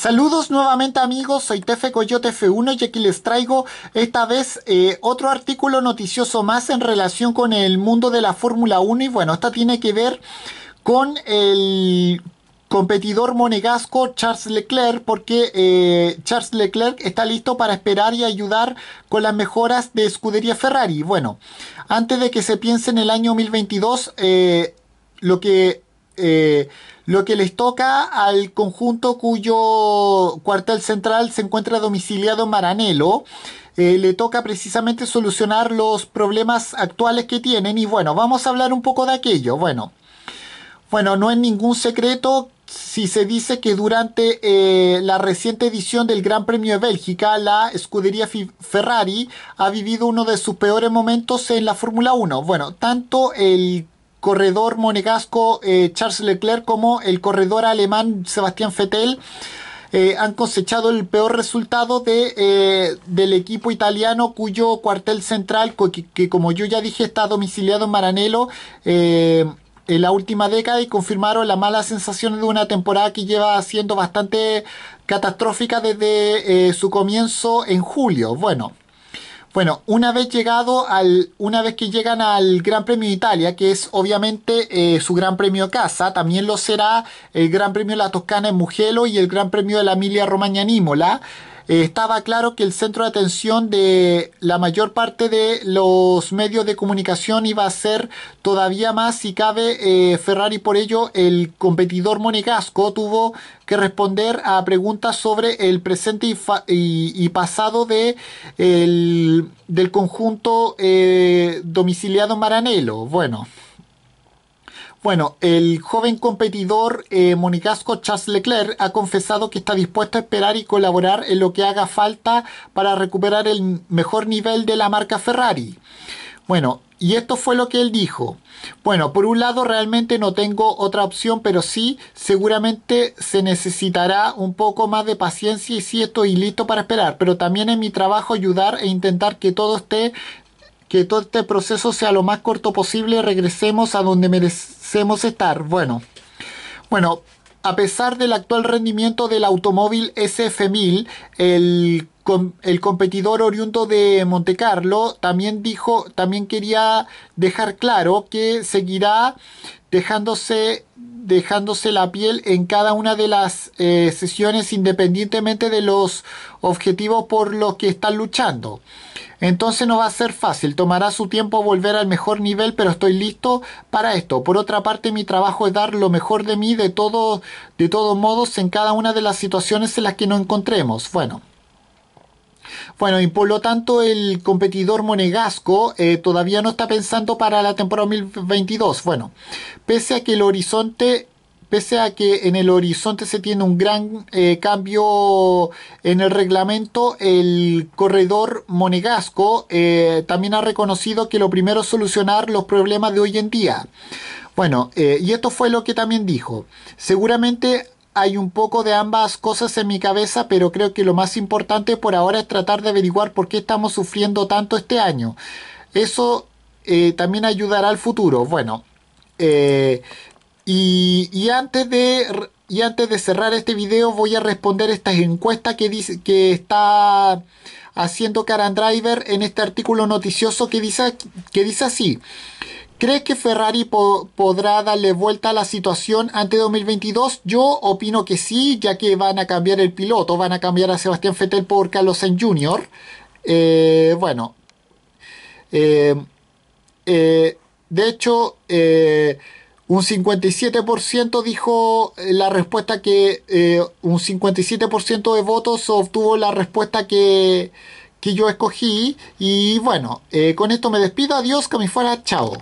Saludos nuevamente amigos, soy Tefe Coyote F1 y aquí les traigo esta vez eh, otro artículo noticioso más en relación con el mundo de la Fórmula 1 y bueno, esta tiene que ver con el competidor monegasco Charles Leclerc porque eh, Charles Leclerc está listo para esperar y ayudar con las mejoras de escudería Ferrari. Bueno, antes de que se piense en el año 2022, eh, lo que eh, lo que les toca al conjunto cuyo cuartel central se encuentra domiciliado en Maranelo. Eh, le toca precisamente solucionar los problemas actuales que tienen y bueno, vamos a hablar un poco de aquello. Bueno, bueno no es ningún secreto si se dice que durante eh, la reciente edición del Gran Premio de Bélgica, la escudería Ferrari ha vivido uno de sus peores momentos en la Fórmula 1. Bueno, tanto el corredor monegasco eh, Charles Leclerc como el corredor alemán Sebastián fettel eh, han cosechado el peor resultado de, eh, del equipo italiano cuyo cuartel central, que, como yo ya dije está domiciliado en Maranello, en la última década y confirmaron la mala sensación de una temporada que lleva siendo bastante catastrófica desde su comienzo en julio. Bueno, bueno, una vez llegado al, una vez que llegan al Gran Premio de Italia, que es obviamente eh, su Gran Premio casa, también lo será el Gran Premio de la Toscana en Mugello y el Gran Premio de la Emilia Romagna en Imola. Eh, estaba claro que el centro de atención de la mayor parte de los medios de comunicación iba a ser todavía más, si cabe, eh, Ferrari. Por ello, el competidor monegasco tuvo que responder a preguntas sobre el presente y, pasado de el, del conjunto eh, domiciliado Maranelo. Bueno. Bueno, el joven competidor eh, Monicasco Charles Leclerc ha confesado que está dispuesto a esperar y colaborar en lo que haga falta para recuperar el mejor nivel de la marca Ferrari. Bueno, y esto fue lo que él dijo. Bueno, por un lado realmente no tengo otra opción, pero sí, seguramente se necesitará un poco más de paciencia y sí estoy listo para esperar, pero también es mi trabajo ayudar e intentar que todo esté que todo este proceso sea lo más corto posible, regresemos a donde merecemos estar. Bueno, bueno, a pesar del actual rendimiento del automóvil SF1000, el, el competidor oriundo de Montecarlo también dijo, también quería dejar claro que seguirá dejándose dejándose la piel en cada una de las eh, sesiones independientemente de los objetivos por los que están luchando. Entonces no va a ser fácil, tomará su tiempo volver al mejor nivel, pero estoy listo para esto. Por otra parte, mi trabajo es dar lo mejor de mí de todo, de todos modos en cada una de las situaciones en las que nos encontremos. Bueno, bueno, y por lo tanto el competidor monegasco eh, todavía no está pensando para la temporada 2022. Bueno, pese a que el horizonte pese a que en el horizonte se tiene un gran eh, cambio en el reglamento, el corredor monegasco eh, también ha reconocido que lo primero es solucionar los problemas de hoy en día. Bueno, y esto fue lo que también dijo. Seguramente hay un poco de ambas cosas en mi cabeza, pero creo que lo más importante por ahora es tratar de averiguar por qué estamos sufriendo tanto este año. Eso eh, también ayudará al futuro. Bueno, eh, y, antes de, y antes de cerrar este video voy a responder estas encuestas que, dice, que está haciendo Karen Driver en este artículo noticioso que dice, que dice así. ¿Crees que Ferrari podrá darle vuelta a la situación ante 2022? Yo opino que sí, ya que van a cambiar el piloto, van a cambiar a Sebastián Vettel por Carlos Sainz Jr. Eh, bueno, eh, eh, de hecho, un 57% dijo la respuesta que, un 57% de votos obtuvo la respuesta que, yo escogí. Y bueno, con esto me despido. Adiós, que me fuera. Chao.